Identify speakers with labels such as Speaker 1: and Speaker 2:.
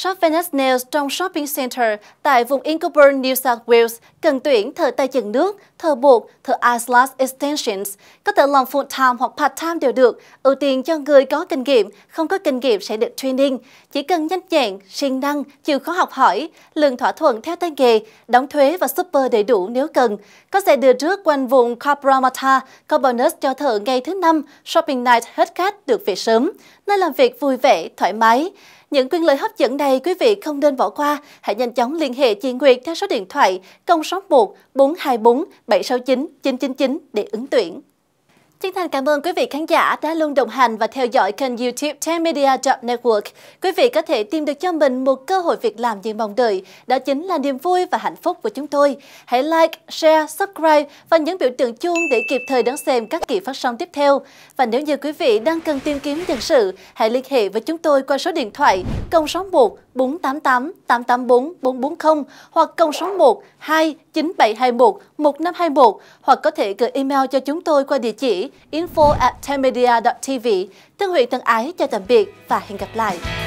Speaker 1: Shop Venice Nails trong Shopping Center tại vùng Incoburn, New South Wales cần tuyển thợ tay chân nước, thợ buộc, thợ eyelash extensions. Có thể làm full-time hoặc part-time đều được, ưu tiên cho người có kinh nghiệm, không có kinh nghiệm sẽ được training. Chỉ cần nhanh nhẹn, siêng năng, chịu khó học hỏi, lương thỏa thuận theo tay nghề, đóng thuế và super đầy đủ nếu cần. Có sẽ đưa trước quanh vùng Cabramatta, có bonus cho thợ ngày thứ năm Shopping Night hết khách được về sớm, nơi làm việc vui vẻ, thoải mái. Những quyền lợi hấp dẫn này này quý vị không nên bỏ qua, hãy nhanh chóng liên hệ chị Nguyệt theo số điện thoại 061 424 769 999 để ứng tuyển. Chân thành cảm ơn quý vị khán giả đã luôn đồng hành và theo dõi kênh youtube Media Job Network. Quý vị có thể tìm được cho mình một cơ hội việc làm như mong đợi. Đó chính là niềm vui và hạnh phúc của chúng tôi. Hãy like, share, subscribe và nhấn biểu tượng chuông để kịp thời đón xem các kỳ phát sóng tiếp theo. Và nếu như quý vị đang cần tìm kiếm nhân sự, hãy liên hệ với chúng tôi qua số điện thoại 061 488 884 440 hoặc 061 29721 1521 hoặc có thể gửi email cho chúng tôi qua địa chỉ info@media.tv. Tân Huệ thân ái chào tạm biệt và hẹn gặp lại.